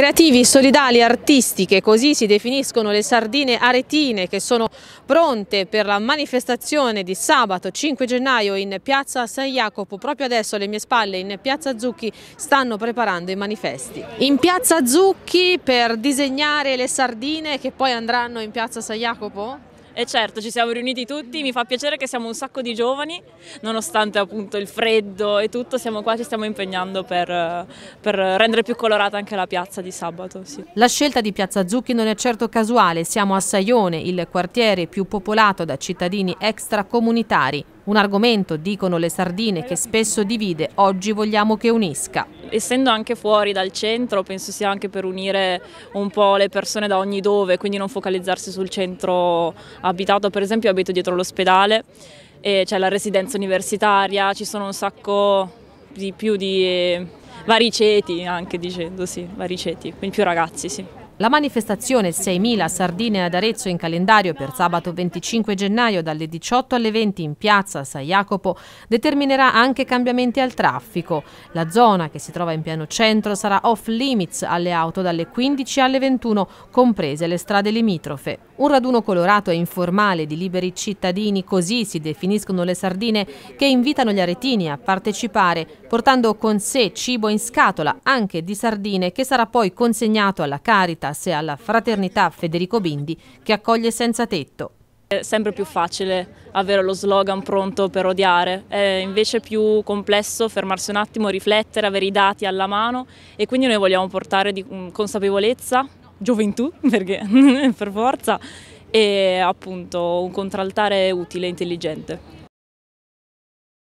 Creativi, solidali, artistiche, così si definiscono le sardine aretine che sono pronte per la manifestazione di sabato 5 gennaio in piazza San Jacopo. Proprio adesso alle mie spalle in piazza Zucchi stanno preparando i manifesti. In piazza Zucchi per disegnare le sardine che poi andranno in piazza San Jacopo? E certo, ci siamo riuniti tutti, mi fa piacere che siamo un sacco di giovani, nonostante appunto il freddo e tutto, siamo qua, ci stiamo impegnando per, per rendere più colorata anche la piazza di sabato. Sì. La scelta di Piazza Zucchi non è certo casuale, siamo a Saione, il quartiere più popolato da cittadini extracomunitari. Un argomento, dicono le sardine, che spesso divide, oggi vogliamo che unisca. Essendo anche fuori dal centro, penso sia anche per unire un po' le persone da ogni dove, quindi non focalizzarsi sul centro abitato. Per esempio io abito dietro l'ospedale, c'è la residenza universitaria, ci sono un sacco di più di eh, vari ceti, anche dicendo sì, vari ceti, quindi più ragazzi sì. La manifestazione 6.000 sardine ad Arezzo in calendario per sabato 25 gennaio dalle 18 alle 20 in piazza San Jacopo determinerà anche cambiamenti al traffico. La zona che si trova in piano centro sarà off limits alle auto dalle 15 alle 21, comprese le strade limitrofe. Un raduno colorato e informale di liberi cittadini, così si definiscono le sardine, che invitano gli aretini a partecipare, portando con sé cibo in scatola, anche di sardine, che sarà poi consegnato alla Caritas pensasse alla fraternità Federico Bindi che accoglie senza tetto. È sempre più facile avere lo slogan pronto per odiare, è invece più complesso fermarsi un attimo, riflettere, avere i dati alla mano e quindi noi vogliamo portare di mm, consapevolezza, gioventù, perché per forza, e appunto un contraltare utile e intelligente.